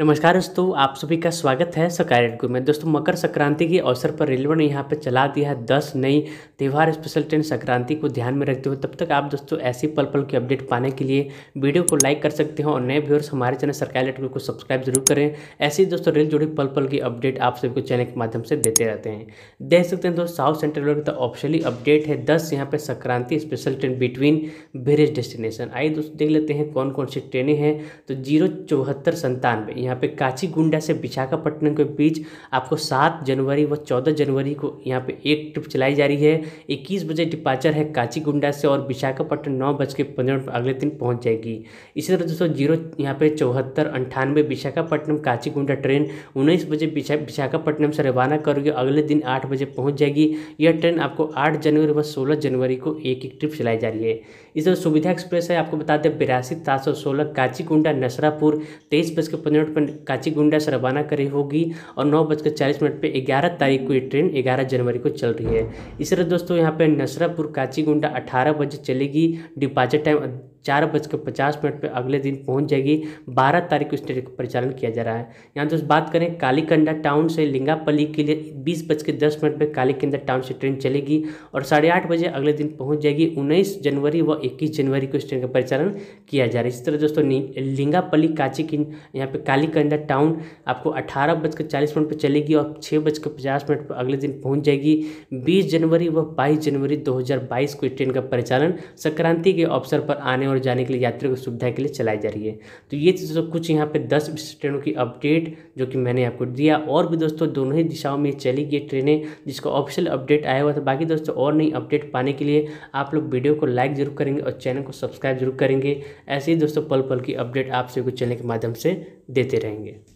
नमस्कार दोस्तों आप सभी का स्वागत है सकारेट ग्रुप में दोस्तों मकर संक्रांति के अवसर पर रेलवे ने यहाँ पर चला दिया है दस नई त्यौहार स्पेशल ट्रेन संक्रांति को ध्यान में रखते हुए तब तक आप दोस्तों ऐसी पल पल की अपडेट पाने के लिए वीडियो को लाइक कर सकते हो और नए व्यूअर्स हमारे चैनल सरकार ग्रुप को सब्सक्राइब जरूर करें ऐसे ही दोस्तों रेल जुड़ी पल पल की अपडेट आप सभी को चैनल के माध्यम से देते रहते हैं देख सकते हैं दोस्तों साउथ सेंट्रल रेलवे का ऑफिशियली अपडेट है दस यहाँ पर Sankranti special train between various destination आइए दोस्तों देख लेते हैं कौन कौन सी ट्रेनें हैं तो जीरो चौहत्तर संतानवे यहाँ पे काचीगुंडा से विशाखापट्टनम के बीच आपको सात जनवरी व चौदह जनवरी को यहाँ पे एक ट्रिप चलाई जा रही है इक्कीस बजे डिपार्चर है काचीगुंडा से और विशाखापट्टनम नौ बज के पंद्रह अगले दिन पहुँच जाएगी इसी तरह दोस्तों जीरो यहाँ पे चौहत्तर अंठानवे विशाखापट्टनम काचीगुंडा ट्रेन उन्नीस बजे विशाखापट्टनम से रवाना करोगे अगले दिन आठ बजे पहुँच जाएगी यह ट्रेन आपको आठ जनवरी व सोलह जनवरी को एक एक ट्रिप चलाई जा रही है इस तरह सुविधा एक्सप्रेस है आपको बता दें बिरासी सात सौ सोलह काचीगुंडा नसरापुर तेईस बज के पंद्रह पर गुंडा से रवाना करी होगी और नौ बजकर चालीस मिनट पर ग्यारह तारीख को ये ट्रेन ग्यारह जनवरी को चल रही है इस तरह दोस्तों यहाँ पर नसरापुर काचीगुंडा अठारह बजे चलेगी डिपार्चर टाइम चार बजकर पचास मिनट पर अगले दिन पहुंच जाएगी बारह तारीख को इस ट्रेन का परिचालन किया जा रहा है यहाँ दोस्त बात करें कालीकंडा टाउन से लिंगापल्ली के लिए बीस बज के दस मिनट पर कालीकंडा टाउन से ट्रेन चलेगी और साढ़े आठ बजे अगले दिन पहुंच जाएगी उन्नीस जनवरी व इक्कीस जनवरी को इस ट्रेन का परिचालन किया जा रहा है इस तरह दोस्तों लिंगापल्ली काची की यहाँ पर कालीकंडा टाउन आपको अठारह बजकर चालीस मिनट पर चलेगी और छः बजकर पचास मिनट पर अगले दिन पहुँच जाएगी बीस जनवरी व बाईस जनवरी दो को इस ट्रेन का परिचालन संक्रांति के अवसर पर आने वाले और जाने के लिए यात्रियों की सुविधा के लिए चलाई जा रही है तो ये सब कुछ यहाँ पे दस ट्रेनों की अपडेट जो कि मैंने आपको दिया और भी दोस्तों दोनों ही दिशाओं में चली गई ट्रेनें जिसका ऑफिशियल अपडेट आया हुआ था बाकी दोस्तों और नई अपडेट पाने के लिए आप लोग वीडियो को लाइक जरूर करेंगे और चैनल को सब्सक्राइब जरूर करेंगे ऐसे ही दोस्तों पल पल की अपडेट आप सभी को चैनल के माध्यम से देते रहेंगे